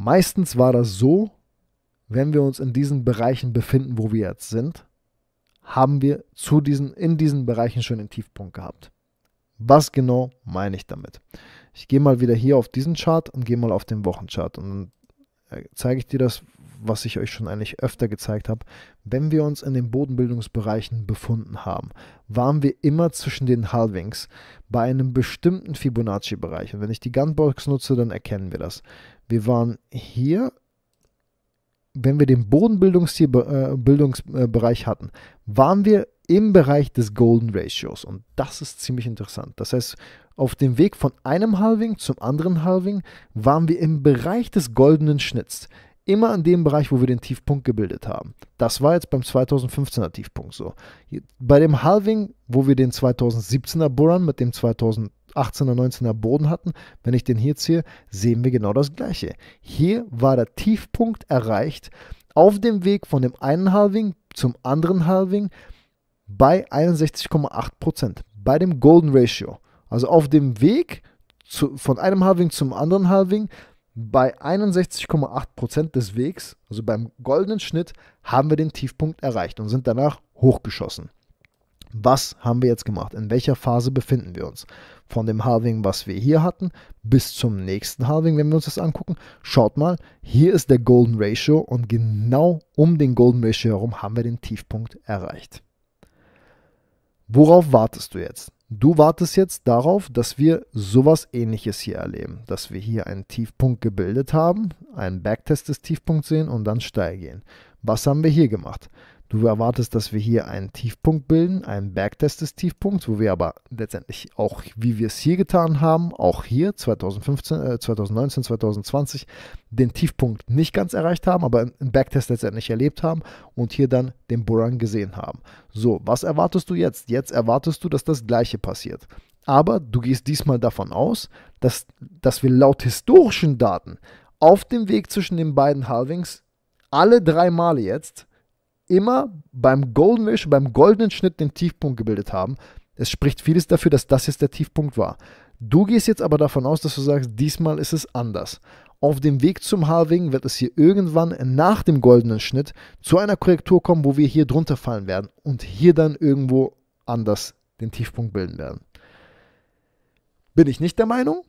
Meistens war das so, wenn wir uns in diesen Bereichen befinden, wo wir jetzt sind, haben wir zu diesen, in diesen Bereichen schon den Tiefpunkt gehabt. Was genau meine ich damit? Ich gehe mal wieder hier auf diesen Chart und gehe mal auf den Wochenchart und dann äh, zeige ich dir das was ich euch schon eigentlich öfter gezeigt habe, wenn wir uns in den Bodenbildungsbereichen befunden haben, waren wir immer zwischen den Halvings bei einem bestimmten Fibonacci-Bereich. Und wenn ich die Gunbox nutze, dann erkennen wir das. Wir waren hier, wenn wir den Bodenbildungsbereich äh, hatten, waren wir im Bereich des Golden Ratios. Und das ist ziemlich interessant. Das heißt, auf dem Weg von einem Halving zum anderen Halving waren wir im Bereich des goldenen Schnitts immer an dem Bereich, wo wir den Tiefpunkt gebildet haben. Das war jetzt beim 2015er Tiefpunkt so. Bei dem Halving, wo wir den 2017er Bohren mit dem 2018er, 19er Boden hatten, wenn ich den hier ziehe, sehen wir genau das gleiche. Hier war der Tiefpunkt erreicht auf dem Weg von dem einen Halving zum anderen Halving bei 61,8%, bei dem Golden Ratio. Also auf dem Weg zu, von einem Halving zum anderen Halving bei 61,8% des Wegs, also beim goldenen Schnitt, haben wir den Tiefpunkt erreicht und sind danach hochgeschossen. Was haben wir jetzt gemacht? In welcher Phase befinden wir uns? Von dem Halving, was wir hier hatten, bis zum nächsten Halving, wenn wir uns das angucken. Schaut mal, hier ist der Golden Ratio und genau um den Golden Ratio herum haben wir den Tiefpunkt erreicht. Worauf wartest du jetzt? Du wartest jetzt darauf, dass wir sowas ähnliches hier erleben, dass wir hier einen Tiefpunkt gebildet haben, einen Backtest des Tiefpunkts sehen und dann steil gehen. Was haben wir hier gemacht? Du erwartest, dass wir hier einen Tiefpunkt bilden, einen Bergtest des Tiefpunkts, wo wir aber letztendlich auch, wie wir es hier getan haben, auch hier 2015, äh, 2019, 2020 den Tiefpunkt nicht ganz erreicht haben, aber einen Bergtest letztendlich erlebt haben und hier dann den Buran gesehen haben. So, was erwartest du jetzt? Jetzt erwartest du, dass das Gleiche passiert. Aber du gehst diesmal davon aus, dass, dass wir laut historischen Daten auf dem Weg zwischen den beiden Halvings alle drei Male jetzt immer beim Golden Ratio, beim goldenen Schnitt den Tiefpunkt gebildet haben. Es spricht vieles dafür, dass das jetzt der Tiefpunkt war. Du gehst jetzt aber davon aus, dass du sagst, diesmal ist es anders. Auf dem Weg zum Halving wird es hier irgendwann nach dem goldenen Schnitt zu einer Korrektur kommen, wo wir hier drunter fallen werden und hier dann irgendwo anders den Tiefpunkt bilden werden. Bin ich nicht der Meinung?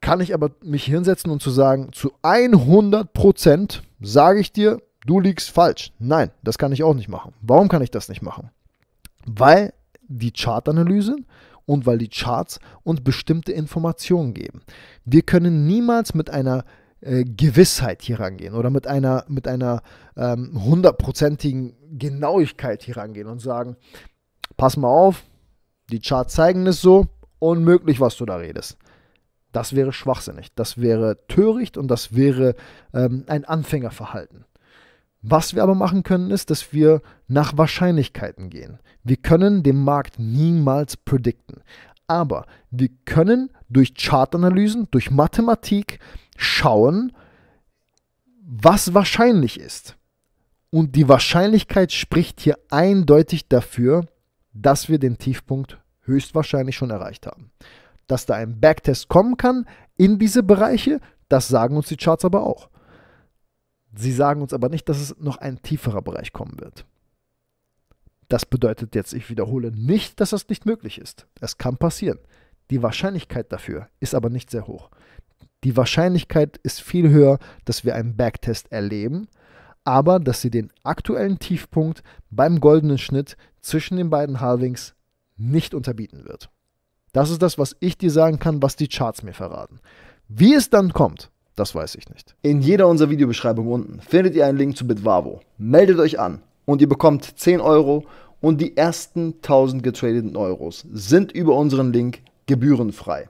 Kann ich aber mich hinsetzen und zu sagen, zu 100 Prozent sage ich dir, du liegst falsch. Nein, das kann ich auch nicht machen. Warum kann ich das nicht machen? Weil die Chartanalyse und weil die Charts uns bestimmte Informationen geben. Wir können niemals mit einer äh, Gewissheit hier rangehen oder mit einer mit einer ähm, hundertprozentigen ähm, Genauigkeit hier rangehen und sagen, pass mal auf, die Charts zeigen es so, unmöglich, was du da redest. Das wäre schwachsinnig, das wäre töricht und das wäre ähm, ein Anfängerverhalten. Was wir aber machen können, ist, dass wir nach Wahrscheinlichkeiten gehen. Wir können den Markt niemals predikten. Aber wir können durch Chartanalysen, durch Mathematik schauen, was wahrscheinlich ist. Und die Wahrscheinlichkeit spricht hier eindeutig dafür, dass wir den Tiefpunkt höchstwahrscheinlich schon erreicht haben. Dass da ein Backtest kommen kann in diese Bereiche, das sagen uns die Charts aber auch. Sie sagen uns aber nicht, dass es noch ein tieferer Bereich kommen wird. Das bedeutet jetzt, ich wiederhole nicht, dass das nicht möglich ist. Es kann passieren. Die Wahrscheinlichkeit dafür ist aber nicht sehr hoch. Die Wahrscheinlichkeit ist viel höher, dass wir einen Backtest erleben, aber dass sie den aktuellen Tiefpunkt beim goldenen Schnitt zwischen den beiden Halvings nicht unterbieten wird. Das ist das, was ich dir sagen kann, was die Charts mir verraten. Wie es dann kommt, das weiß ich nicht. In jeder unserer Videobeschreibungen unten findet ihr einen Link zu Bitwavo. Meldet euch an und ihr bekommt 10 Euro und die ersten 1000 getradeten Euros sind über unseren Link gebührenfrei.